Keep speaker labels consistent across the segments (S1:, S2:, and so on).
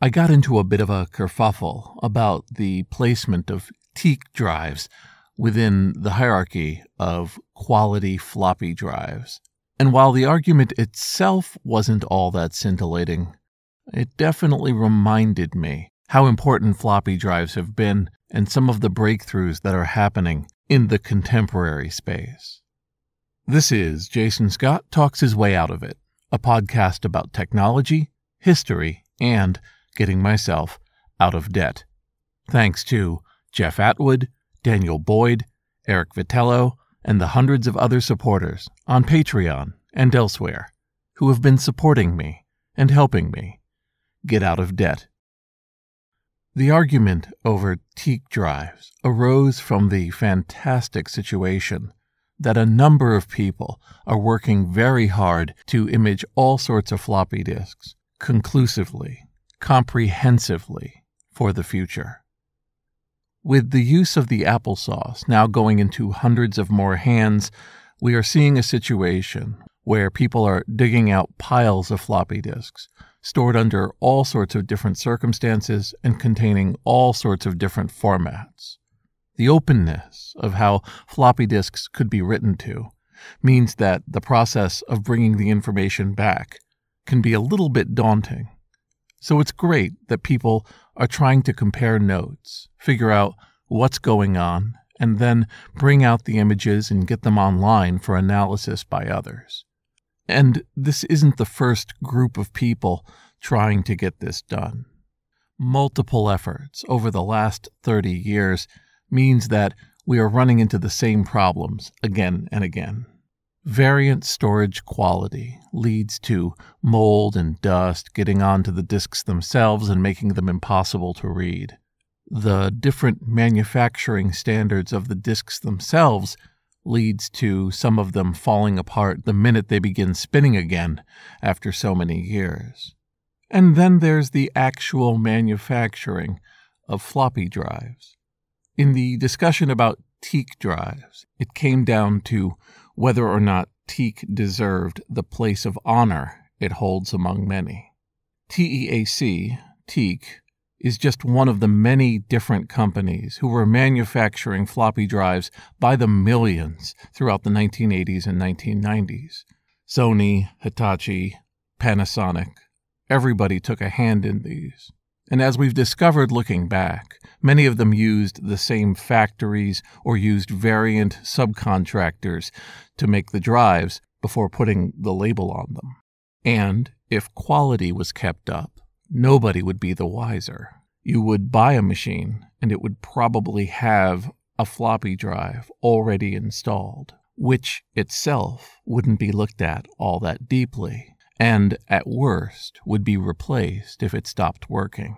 S1: I got into a bit of a kerfuffle about the placement of teak drives within the hierarchy of quality floppy drives. And while the argument itself wasn't all that scintillating, it definitely reminded me how important floppy drives have been and some of the breakthroughs that are happening in the contemporary space. This is Jason Scott Talks His Way Out of It, a podcast about technology, history, and getting myself out of debt. Thanks to Jeff Atwood, Daniel Boyd, Eric Vitello, and the hundreds of other supporters on Patreon and elsewhere who have been supporting me and helping me get out of debt. The argument over teak drives arose from the fantastic situation that a number of people are working very hard to image all sorts of floppy disks conclusively comprehensively for the future. With the use of the applesauce now going into hundreds of more hands, we are seeing a situation where people are digging out piles of floppy disks, stored under all sorts of different circumstances and containing all sorts of different formats. The openness of how floppy disks could be written to means that the process of bringing the information back can be a little bit daunting. So it's great that people are trying to compare notes, figure out what's going on, and then bring out the images and get them online for analysis by others. And this isn't the first group of people trying to get this done. Multiple efforts over the last 30 years means that we are running into the same problems again and again. Variant storage quality leads to mold and dust getting onto the disks themselves and making them impossible to read. The different manufacturing standards of the disks themselves leads to some of them falling apart the minute they begin spinning again after so many years. And then there's the actual manufacturing of floppy drives. In the discussion about teak drives. It came down to whether or not teak deserved the place of honor it holds among many. TEAC, teak, is just one of the many different companies who were manufacturing floppy drives by the millions throughout the 1980s and 1990s. Sony, Hitachi, Panasonic, everybody took a hand in these. And as we've discovered looking back, Many of them used the same factories or used variant subcontractors to make the drives before putting the label on them. And if quality was kept up, nobody would be the wiser. You would buy a machine and it would probably have a floppy drive already installed, which itself wouldn't be looked at all that deeply, and at worst would be replaced if it stopped working.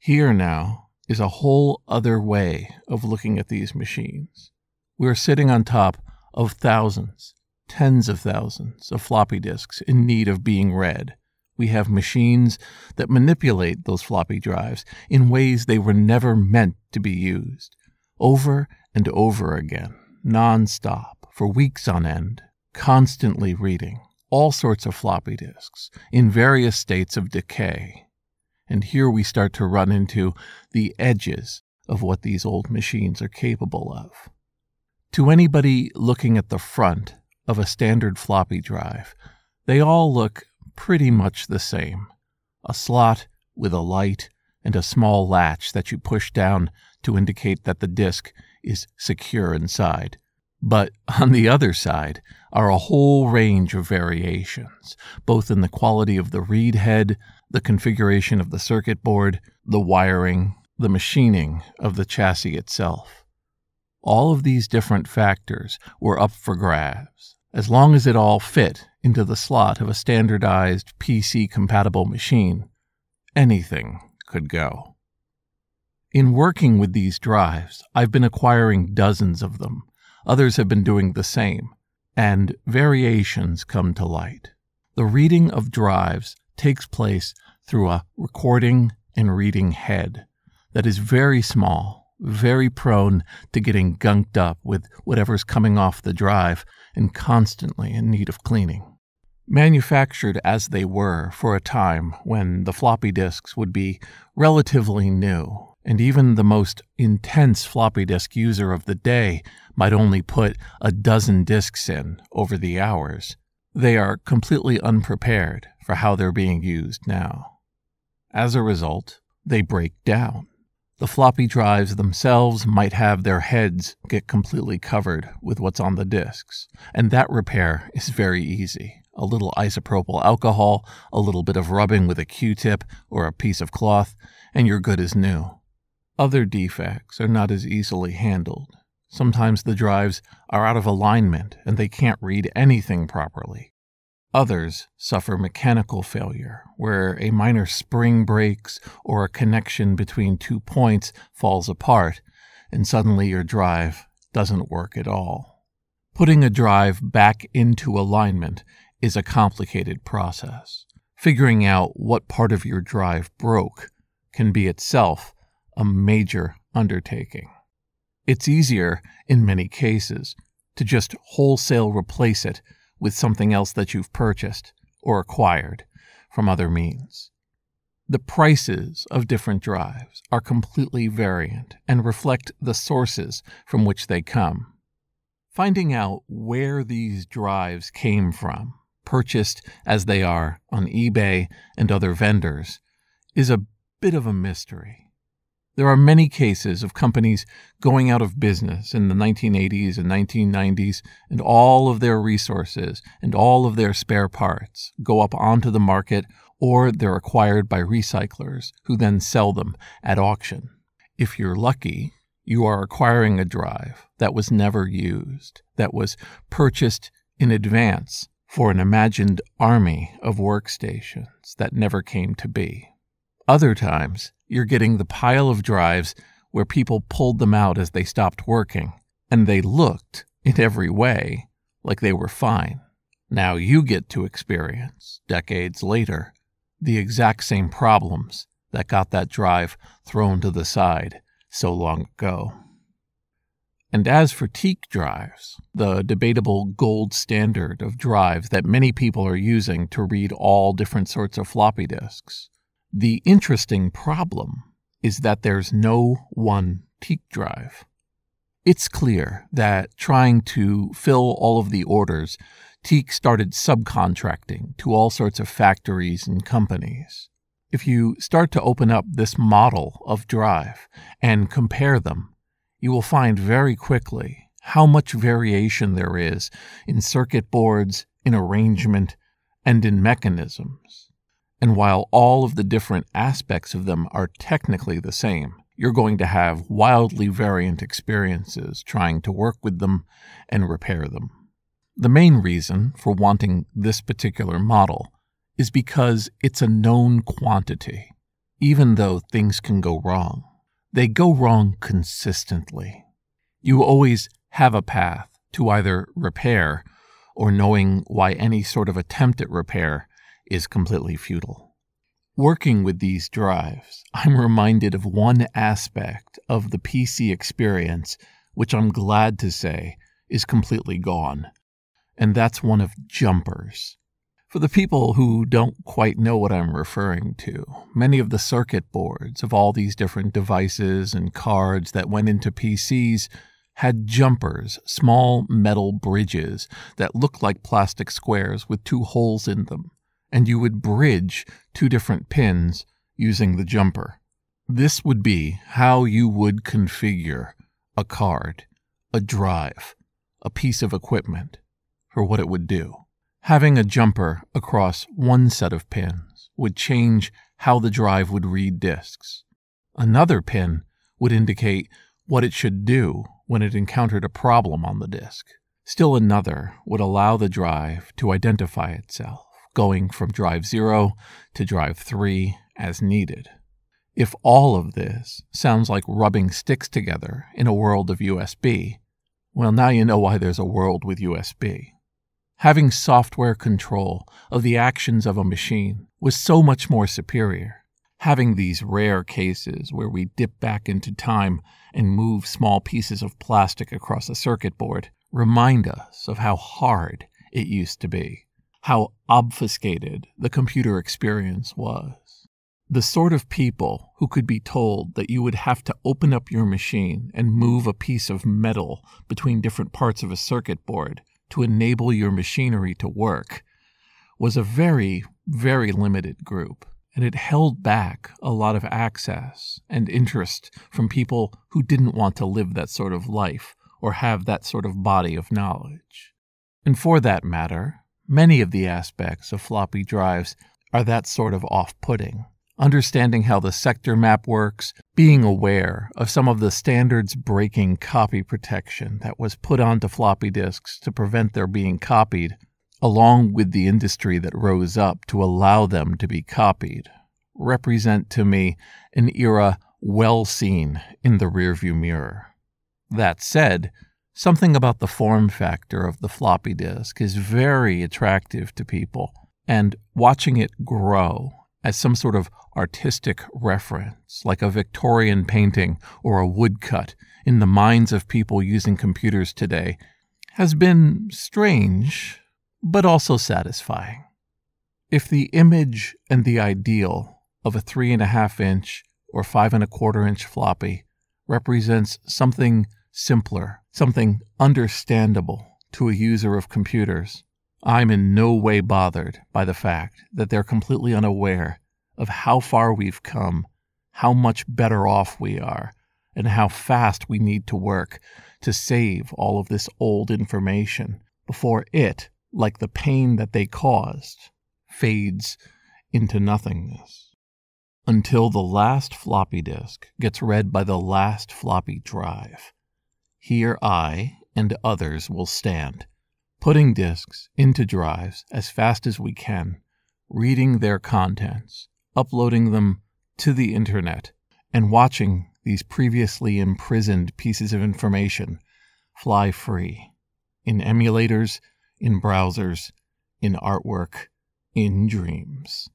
S1: Here now, is a whole other way of looking at these machines. We're sitting on top of thousands, tens of thousands of floppy disks in need of being read. We have machines that manipulate those floppy drives in ways they were never meant to be used, over and over again, nonstop, for weeks on end, constantly reading all sorts of floppy disks in various states of decay and here we start to run into the edges of what these old machines are capable of. To anybody looking at the front of a standard floppy drive, they all look pretty much the same a slot with a light and a small latch that you push down to indicate that the disk is secure inside. But on the other side are a whole range of variations, both in the quality of the reed head, the configuration of the circuit board, the wiring, the machining of the chassis itself. All of these different factors were up for grabs, as long as it all fit into the slot of a standardized PC compatible machine. Anything could go. In working with these drives, I've been acquiring dozens of them Others have been doing the same, and variations come to light. The reading of drives takes place through a recording and reading head that is very small, very prone to getting gunked up with whatever's coming off the drive and constantly in need of cleaning. Manufactured as they were for a time when the floppy disks would be relatively new and even the most intense floppy disk user of the day might only put a dozen disks in over the hours, they are completely unprepared for how they're being used now. As a result, they break down. The floppy drives themselves might have their heads get completely covered with what's on the disks, and that repair is very easy. A little isopropyl alcohol, a little bit of rubbing with a Q tip or a piece of cloth, and you're good as new. Other defects are not as easily handled. Sometimes the drives are out of alignment and they can't read anything properly. Others suffer mechanical failure, where a minor spring breaks or a connection between two points falls apart, and suddenly your drive doesn't work at all. Putting a drive back into alignment is a complicated process. Figuring out what part of your drive broke can be itself a major undertaking. It's easier, in many cases, to just wholesale replace it with something else that you've purchased or acquired from other means. The prices of different drives are completely variant and reflect the sources from which they come. Finding out where these drives came from, purchased as they are on eBay and other vendors, is a bit of a mystery. There are many cases of companies going out of business in the 1980s and 1990s, and all of their resources and all of their spare parts go up onto the market or they're acquired by recyclers who then sell them at auction. If you're lucky, you are acquiring a drive that was never used, that was purchased in advance for an imagined army of workstations that never came to be. Other times, you're getting the pile of drives where people pulled them out as they stopped working, and they looked, in every way, like they were fine. Now you get to experience, decades later, the exact same problems that got that drive thrown to the side so long ago. And as for teak drives, the debatable gold standard of drives that many people are using to read all different sorts of floppy disks, the interesting problem is that there's no one teak drive. It's clear that trying to fill all of the orders, Teak started subcontracting to all sorts of factories and companies. If you start to open up this model of drive and compare them, you will find very quickly how much variation there is in circuit boards, in arrangement, and in mechanisms. And while all of the different aspects of them are technically the same, you're going to have wildly variant experiences trying to work with them and repair them. The main reason for wanting this particular model is because it's a known quantity, even though things can go wrong. They go wrong consistently. You always have a path to either repair or knowing why any sort of attempt at repair is completely futile. Working with these drives, I'm reminded of one aspect of the PC experience which I'm glad to say is completely gone, and that's one of jumpers. For the people who don't quite know what I'm referring to, many of the circuit boards of all these different devices and cards that went into PCs had jumpers, small metal bridges that looked like plastic squares with two holes in them and you would bridge two different pins using the jumper. This would be how you would configure a card, a drive, a piece of equipment for what it would do. Having a jumper across one set of pins would change how the drive would read disks. Another pin would indicate what it should do when it encountered a problem on the disk. Still another would allow the drive to identify itself going from drive 0 to drive 3 as needed. If all of this sounds like rubbing sticks together in a world of USB, well, now you know why there's a world with USB. Having software control of the actions of a machine was so much more superior. Having these rare cases where we dip back into time and move small pieces of plastic across a circuit board remind us of how hard it used to be how obfuscated the computer experience was. The sort of people who could be told that you would have to open up your machine and move a piece of metal between different parts of a circuit board to enable your machinery to work was a very, very limited group, and it held back a lot of access and interest from people who didn't want to live that sort of life or have that sort of body of knowledge. And for that matter, Many of the aspects of floppy drives are that sort of off putting. Understanding how the sector map works, being aware of some of the standards breaking copy protection that was put onto floppy disks to prevent their being copied, along with the industry that rose up to allow them to be copied, represent to me an era well seen in the rearview mirror. That said, Something about the form factor of the floppy disk is very attractive to people, and watching it grow as some sort of artistic reference, like a Victorian painting or a woodcut, in the minds of people using computers today, has been strange, but also satisfying. If the image and the ideal of a three and a half inch or five and a quarter inch floppy represents something simpler, something understandable to a user of computers. I'm in no way bothered by the fact that they're completely unaware of how far we've come, how much better off we are, and how fast we need to work to save all of this old information before it, like the pain that they caused, fades into nothingness. Until the last floppy disk gets read by the last floppy drive, here I and others will stand, putting disks into drives as fast as we can, reading their contents, uploading them to the internet, and watching these previously imprisoned pieces of information fly free in emulators, in browsers, in artwork, in dreams.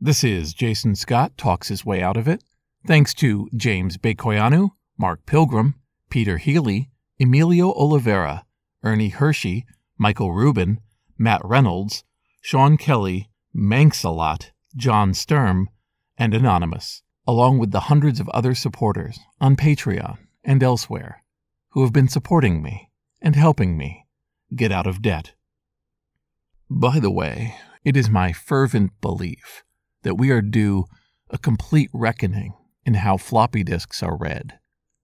S1: This is Jason Scott Talks His Way Out of It. Thanks to James Bekoyanu Mark Pilgrim, Peter Healy, Emilio Oliveira, Ernie Hershey, Michael Rubin, Matt Reynolds, Sean Kelly, Manxalot, John Sturm, and Anonymous, along with the hundreds of other supporters on Patreon and elsewhere who have been supporting me and helping me get out of debt. By the way, it is my fervent belief that we are due a complete reckoning in how floppy disks are read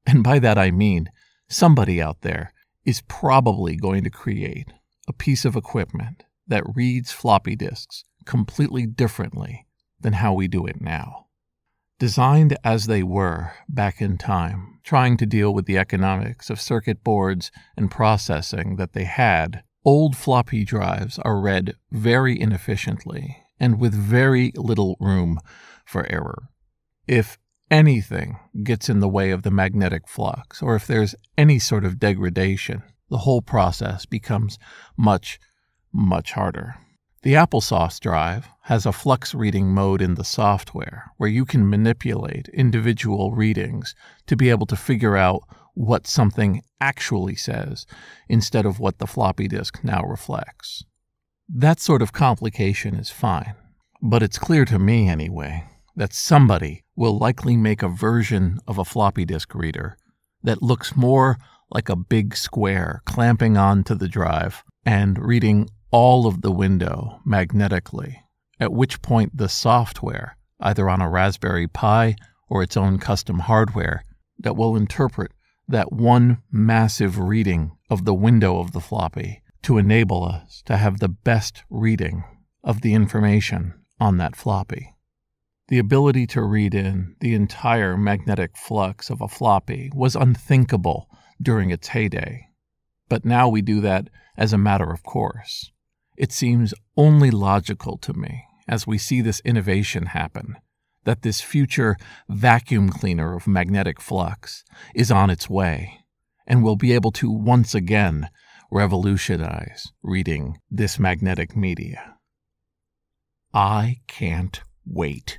S1: and by that I mean somebody out there, is probably going to create a piece of equipment that reads floppy disks completely differently than how we do it now. Designed as they were back in time, trying to deal with the economics of circuit boards and processing that they had, old floppy drives are read very inefficiently and with very little room for error. If anything gets in the way of the magnetic flux, or if there's any sort of degradation, the whole process becomes much, much harder. The applesauce drive has a flux reading mode in the software where you can manipulate individual readings to be able to figure out what something actually says instead of what the floppy disk now reflects. That sort of complication is fine, but it's clear to me anyway that somebody will likely make a version of a floppy disk reader that looks more like a big square clamping onto the drive and reading all of the window magnetically, at which point the software, either on a Raspberry Pi or its own custom hardware, that will interpret that one massive reading of the window of the floppy to enable us to have the best reading of the information on that floppy. The ability to read in the entire magnetic flux of a floppy was unthinkable during its heyday, but now we do that as a matter of course. It seems only logical to me, as we see this innovation happen, that this future vacuum cleaner of magnetic flux is on its way and will be able to once again revolutionize reading this magnetic media. I can't wait.